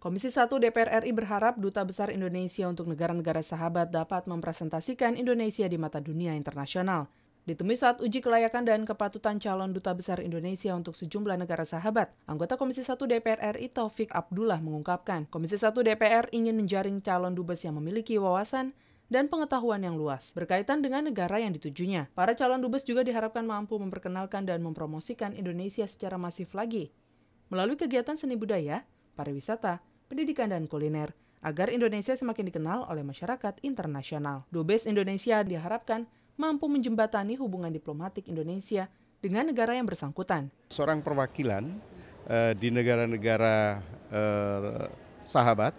Komisi 1 DPR RI berharap Duta Besar Indonesia untuk negara-negara sahabat dapat mempresentasikan Indonesia di mata dunia internasional. Ditemui saat uji kelayakan dan kepatutan calon Duta Besar Indonesia untuk sejumlah negara sahabat, anggota Komisi 1 DPR RI Taufik Abdullah mengungkapkan, Komisi 1 DPR ingin menjaring calon dubes yang memiliki wawasan, dan pengetahuan yang luas berkaitan dengan negara yang ditujunya. Para calon dubes juga diharapkan mampu memperkenalkan dan mempromosikan Indonesia secara masif lagi melalui kegiatan seni budaya, pariwisata, pendidikan dan kuliner agar Indonesia semakin dikenal oleh masyarakat internasional. Dubes Indonesia diharapkan mampu menjembatani hubungan diplomatik Indonesia dengan negara yang bersangkutan. Seorang perwakilan eh, di negara-negara eh, sahabat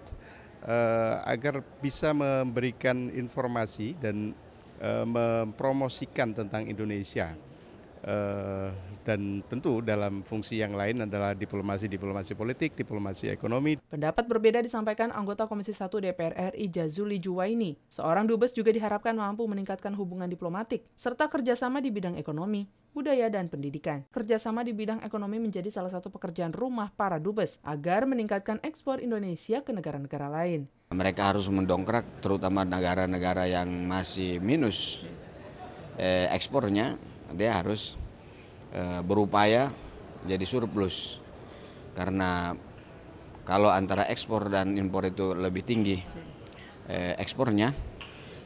uh, agar bisa memberikan informasi dan uh, mempromosikan tentang Indonesia. Eh, dan tentu dalam fungsi yang lain adalah diplomasi-diplomasi politik, diplomasi ekonomi. Pendapat berbeda disampaikan anggota Komisi 1 DPR RI Jazuli Juwaini. Seorang dubes juga diharapkan mampu meningkatkan hubungan diplomatik, serta kerjasama di bidang ekonomi, budaya, dan pendidikan. Kerjasama di bidang ekonomi menjadi salah satu pekerjaan rumah para dubes agar meningkatkan ekspor Indonesia ke negara-negara lain. Mereka harus mendongkrak terutama negara-negara yang masih minus eh, ekspornya dia harus e, berupaya jadi surplus karena kalau antara ekspor dan impor itu lebih tinggi e, ekspornya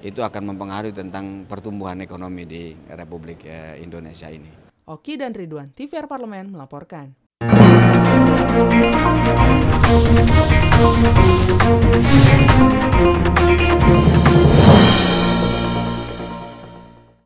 itu akan mempengaruhi tentang pertumbuhan ekonomi di Republik e, Indonesia ini. Oki dan Ridwan, TVR Parlemen melaporkan.